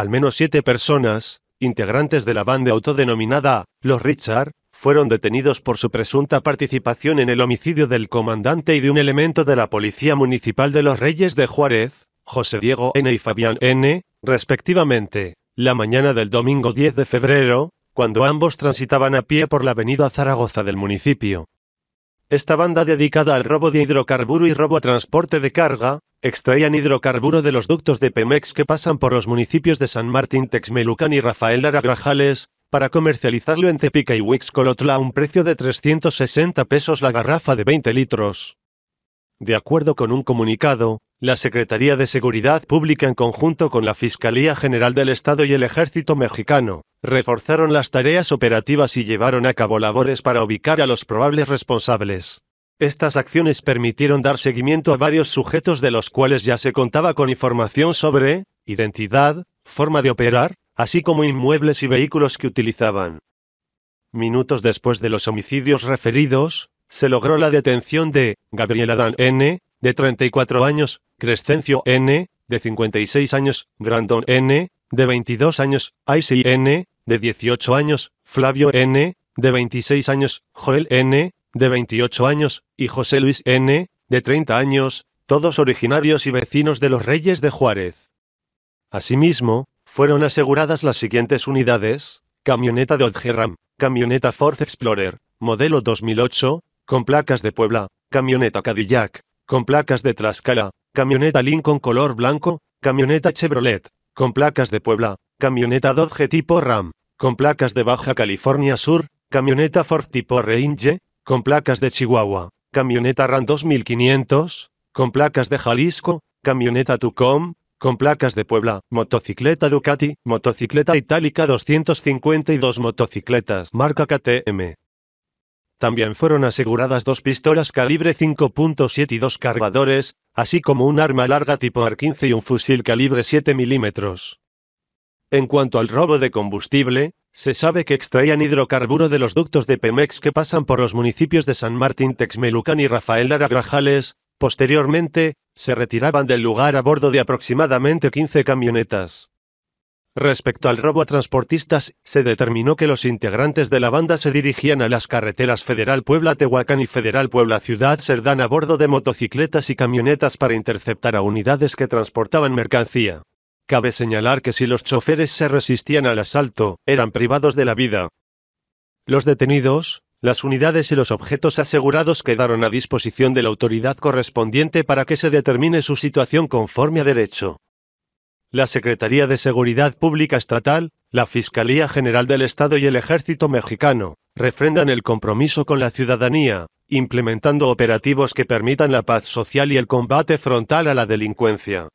Al menos siete personas, integrantes de la banda autodenominada Los Richard, fueron detenidos por su presunta participación en el homicidio del comandante y de un elemento de la Policía Municipal de los Reyes de Juárez, José Diego N. y Fabián N., respectivamente, la mañana del domingo 10 de febrero, cuando ambos transitaban a pie por la avenida Zaragoza del municipio. Esta banda dedicada al robo de hidrocarburo y robo a transporte de carga, Extraían hidrocarburo de los ductos de Pemex que pasan por los municipios de San Martín Texmelucan y Rafael Lara para comercializarlo en Tepica y Huixcolotla a un precio de 360 pesos la garrafa de 20 litros. De acuerdo con un comunicado, la Secretaría de Seguridad Pública en conjunto con la Fiscalía General del Estado y el Ejército Mexicano, reforzaron las tareas operativas y llevaron a cabo labores para ubicar a los probables responsables. Estas acciones permitieron dar seguimiento a varios sujetos de los cuales ya se contaba con información sobre identidad, forma de operar, así como inmuebles y vehículos que utilizaban. Minutos después de los homicidios referidos, se logró la detención de Gabriel Adán N., de 34 años, Crescencio N., de 56 años, Grandón N., de 22 años, Icy N., de 18 años, Flavio N., de 26 años, Joel N., de 28 años, y José Luis N., de 30 años, todos originarios y vecinos de los Reyes de Juárez. Asimismo, fueron aseguradas las siguientes unidades, camioneta de Ram, camioneta Ford Explorer, modelo 2008, con placas de Puebla, camioneta Cadillac, con placas de Trascala, camioneta Lincoln color blanco, camioneta Chevrolet, con placas de Puebla, camioneta Dodge tipo Ram, con placas de Baja California Sur, camioneta Ford tipo Range, con placas de Chihuahua, camioneta RAN 2500, con placas de Jalisco, camioneta Tucom, con placas de Puebla, motocicleta Ducati, motocicleta itálica 252 motocicletas, marca KTM. También fueron aseguradas dos pistolas calibre 5.7 y dos cargadores, así como un arma larga tipo AR-15 y un fusil calibre 7 milímetros. En cuanto al robo de combustible, se sabe que extraían hidrocarburo de los ductos de Pemex que pasan por los municipios de San Martín Texmelucan y Rafael Lara Grajales. Posteriormente, se retiraban del lugar a bordo de aproximadamente 15 camionetas. Respecto al robo a transportistas, se determinó que los integrantes de la banda se dirigían a las carreteras Federal Puebla-Tehuacán y Federal Puebla-Ciudad Serdán a bordo de motocicletas y camionetas para interceptar a unidades que transportaban mercancía. Cabe señalar que si los choferes se resistían al asalto, eran privados de la vida. Los detenidos, las unidades y los objetos asegurados quedaron a disposición de la autoridad correspondiente para que se determine su situación conforme a derecho. La Secretaría de Seguridad Pública Estatal, la Fiscalía General del Estado y el Ejército Mexicano refrendan el compromiso con la ciudadanía, implementando operativos que permitan la paz social y el combate frontal a la delincuencia.